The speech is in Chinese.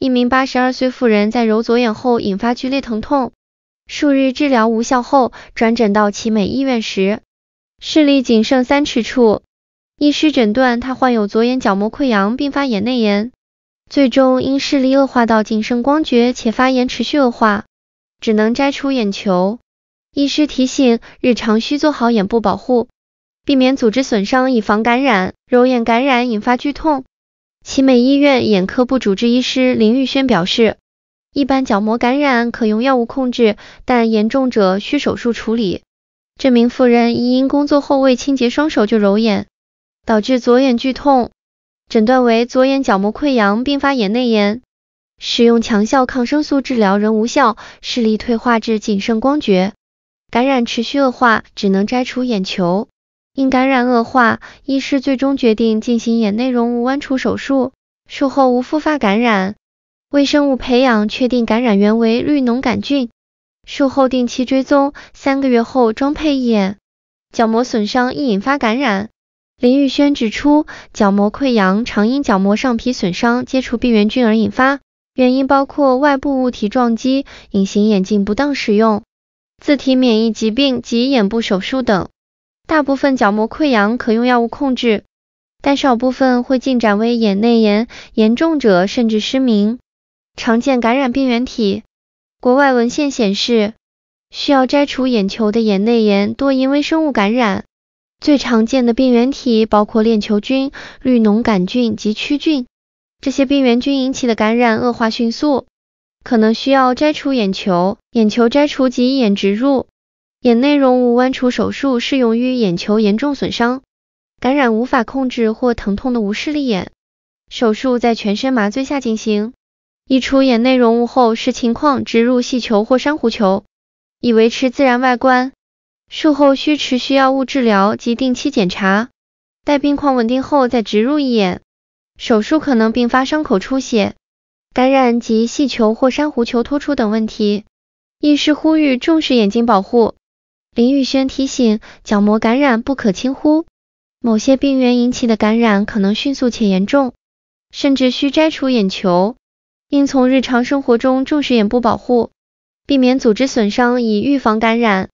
一名八十二岁妇人在揉左眼后引发剧烈疼痛，数日治疗无效后转诊到奇美医院时，视力仅剩三尺处。医师诊断她患有左眼角膜溃疡并发眼内炎，最终因视力恶化到仅剩光觉且发炎持续恶化，只能摘除眼球。医师提醒，日常需做好眼部保护，避免组织损伤以防感染。揉眼感染引发剧痛。奇美医院眼科部主治医师林玉轩表示，一般角膜感染可用药物控制，但严重者需手术处理。这名妇人疑因工作后未清洁双手就揉眼，导致左眼剧痛，诊断为左眼角膜溃疡并发眼内炎，使用强效抗生素治疗仍无效，视力退化至仅剩光觉，感染持续恶化，只能摘除眼球。因感染恶化，医师最终决定进行眼内容物剜除手术。术后无复发感染，微生物培养确定感染源为绿脓杆菌。术后定期追踪，三个月后装配一眼。角膜损伤易引发感染，林玉轩指出，角膜溃疡常因角膜上皮损伤接触病原菌而引发，原因包括外部物体撞击、隐形眼镜不当使用、自体免疫疾病及眼部手术等。大部分角膜溃疡可用药物控制，但少部分会进展为眼内炎，严重者甚至失明。常见感染病原体，国外文献显示，需要摘除眼球的眼内炎多因微生物感染，最常见的病原体包括链球菌、绿脓杆菌及曲菌。这些病原菌引起的感染恶化迅速，可能需要摘除眼球，眼球摘除及眼植入。眼内容物剜除手术适用于眼球严重损伤、感染无法控制或疼痛的无视力眼。手术在全身麻醉下进行，移除眼内容物后视情况植入细球或珊瑚球，以维持自然外观。术后需持续药物治疗及定期检查，待病况稳定后再植入义眼。手术可能并发伤口出血、感染及细球或珊瑚球脱出等问题，医师呼吁重视眼睛保护。林宇轩提醒，角膜感染不可轻忽，某些病原引起的感染可能迅速且严重，甚至需摘除眼球。应从日常生活中重视眼部保护，避免组织损伤以预防感染。